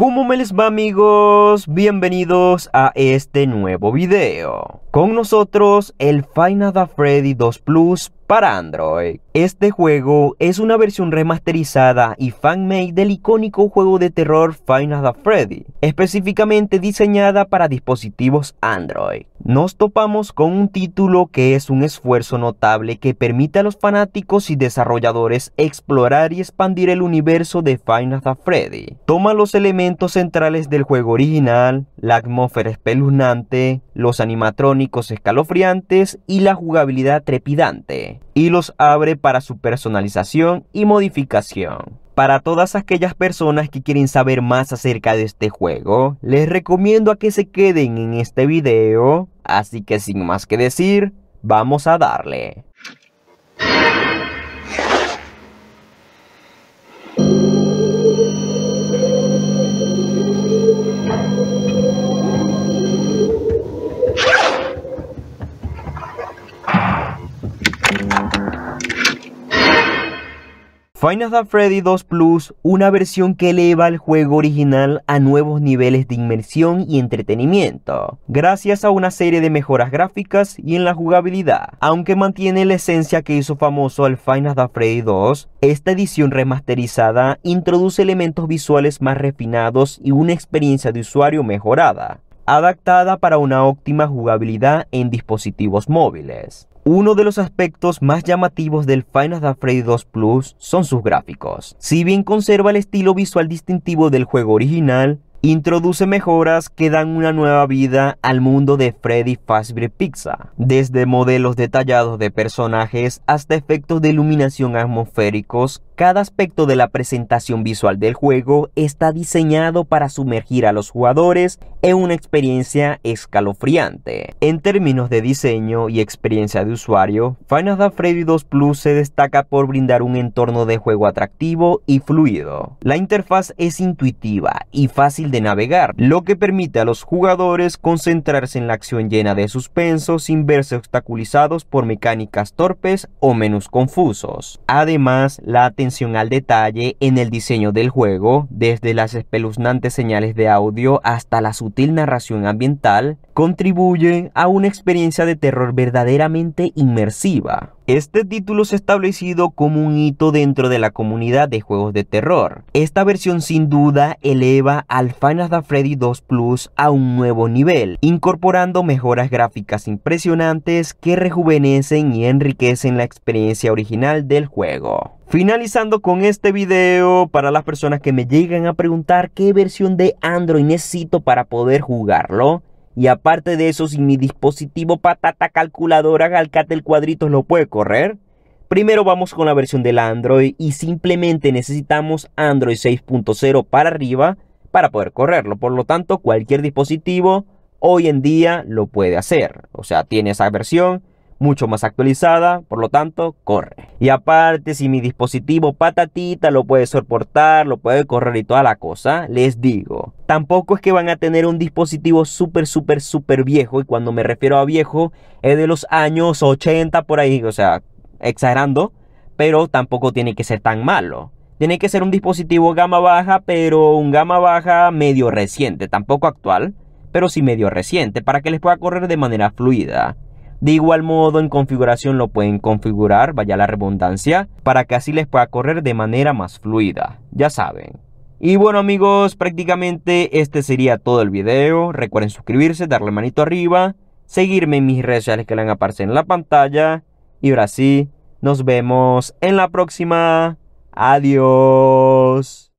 ¿Cómo me les va amigos? Bienvenidos a este nuevo video con nosotros el Final Freddy 2 Plus para Android. Este juego es una versión remasterizada y fan-made del icónico juego de terror Final Freddy, específicamente diseñada para dispositivos Android. Nos topamos con un título que es un esfuerzo notable que permite a los fanáticos y desarrolladores explorar y expandir el universo de Final Freddy. Toma los elementos centrales del juego original, la atmósfera espeluznante, los animatrónicos escalofriantes y la jugabilidad trepidante, y los abre para su personalización y modificación. Para todas aquellas personas que quieren saber más acerca de este juego, les recomiendo a que se queden en este video, así que sin más que decir, vamos a darle. Final Fantasy Freddy 2 Plus, una versión que eleva el juego original a nuevos niveles de inmersión y entretenimiento, gracias a una serie de mejoras gráficas y en la jugabilidad. Aunque mantiene la esencia que hizo famoso al Final Fantasy Freddy 2, esta edición remasterizada introduce elementos visuales más refinados y una experiencia de usuario mejorada adaptada para una óptima jugabilidad en dispositivos móviles. Uno de los aspectos más llamativos del Final Fantasy 2 Plus son sus gráficos. Si bien conserva el estilo visual distintivo del juego original, introduce mejoras que dan una nueva vida al mundo de Freddy Fazbear Pizza, desde modelos detallados de personajes hasta efectos de iluminación atmosféricos cada aspecto de la presentación visual del juego está diseñado para sumergir a los jugadores en una experiencia escalofriante. En términos de diseño y experiencia de usuario, Final Fantasy 2 Plus se destaca por brindar un entorno de juego atractivo y fluido. La interfaz es intuitiva y fácil de navegar, lo que permite a los jugadores concentrarse en la acción llena de suspenso sin verse obstaculizados por mecánicas torpes o menús confusos. Además, la atención al detalle en el diseño del juego, desde las espeluznantes señales de audio hasta la sutil narración ambiental, contribuyen a una experiencia de terror verdaderamente inmersiva. Este título se ha establecido como un hito dentro de la comunidad de juegos de terror. Esta versión sin duda eleva al Final Fantasy Freddy 2 Plus a un nuevo nivel, incorporando mejoras gráficas impresionantes que rejuvenecen y enriquecen la experiencia original del juego. Finalizando con este video, para las personas que me llegan a preguntar qué versión de Android necesito para poder jugarlo, y aparte de eso, si mi dispositivo patata calculadora Galcatel cuadritos lo puede correr, primero vamos con la versión del Android y simplemente necesitamos Android 6.0 para arriba para poder correrlo. Por lo tanto, cualquier dispositivo hoy en día lo puede hacer. O sea, tiene esa versión, mucho más actualizada, por lo tanto, corre. Y aparte, si mi dispositivo patatita lo puede soportar, lo puede correr y toda la cosa, les digo, tampoco es que van a tener un dispositivo súper, súper, súper viejo. Y cuando me refiero a viejo, es de los años 80 por ahí, o sea, exagerando, pero tampoco tiene que ser tan malo. Tiene que ser un dispositivo gama baja, pero un gama baja medio reciente, tampoco actual, pero sí medio reciente, para que les pueda correr de manera fluida. De igual modo en configuración lo pueden configurar, vaya la redundancia, para que así les pueda correr de manera más fluida, ya saben. Y bueno amigos, prácticamente este sería todo el video. Recuerden suscribirse, darle manito arriba, seguirme en mis redes sociales que le van a aparecer en la pantalla. Y ahora sí, nos vemos en la próxima. Adiós.